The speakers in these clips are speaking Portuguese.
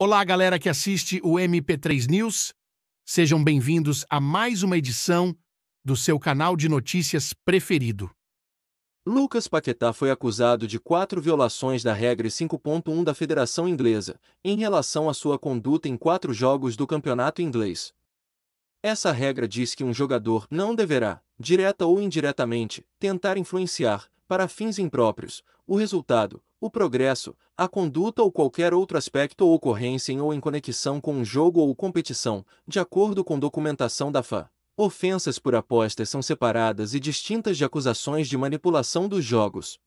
Olá, galera que assiste o MP3 News. Sejam bem-vindos a mais uma edição do seu canal de notícias preferido. Lucas Paquetá foi acusado de quatro violações da regra 5.1 da Federação Inglesa, em relação à sua conduta em quatro jogos do Campeonato Inglês. Essa regra diz que um jogador não deverá, direta ou indiretamente, tentar influenciar, para fins impróprios, o resultado, o progresso, a conduta ou qualquer outro aspecto ou ocorrência em ou em conexão com um jogo ou competição, de acordo com documentação da FA. Ofensas por apostas são separadas e distintas de acusações de manipulação dos jogos.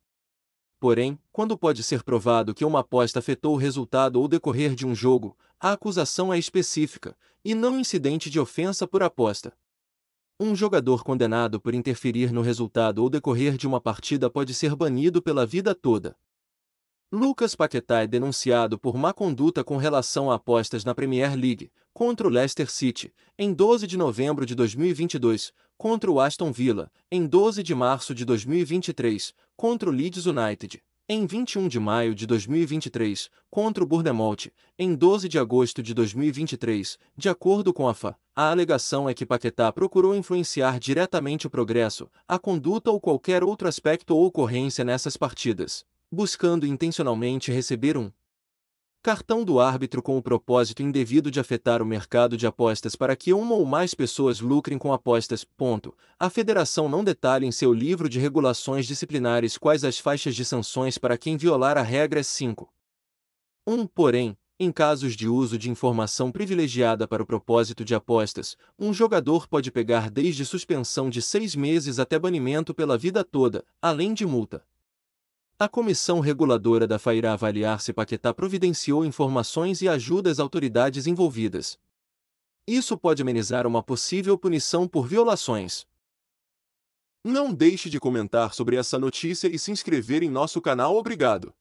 Porém, quando pode ser provado que uma aposta afetou o resultado ou decorrer de um jogo, a acusação é específica, e não incidente de ofensa por aposta. Um jogador condenado por interferir no resultado ou decorrer de uma partida pode ser banido pela vida toda. Lucas Paquetá é denunciado por má conduta com relação a apostas na Premier League, contra o Leicester City, em 12 de novembro de 2022, contra o Aston Villa, em 12 de março de 2023, contra o Leeds United, em 21 de maio de 2023, contra o Bournemouth, em 12 de agosto de 2023, de acordo com a FA, a alegação é que Paquetá procurou influenciar diretamente o progresso, a conduta ou qualquer outro aspecto ou ocorrência nessas partidas buscando intencionalmente receber um cartão do árbitro com o propósito indevido de afetar o mercado de apostas para que uma ou mais pessoas lucrem com apostas. Ponto. A federação não detalha em seu livro de regulações disciplinares quais as faixas de sanções para quem violar a regra 5. 1. Um, porém, em casos de uso de informação privilegiada para o propósito de apostas, um jogador pode pegar desde suspensão de seis meses até banimento pela vida toda, além de multa. A Comissão Reguladora da FAIRA avaliar se Paquetá providenciou informações e ajuda às autoridades envolvidas. Isso pode amenizar uma possível punição por violações. Não deixe de comentar sobre essa notícia e se inscrever em nosso canal. Obrigado!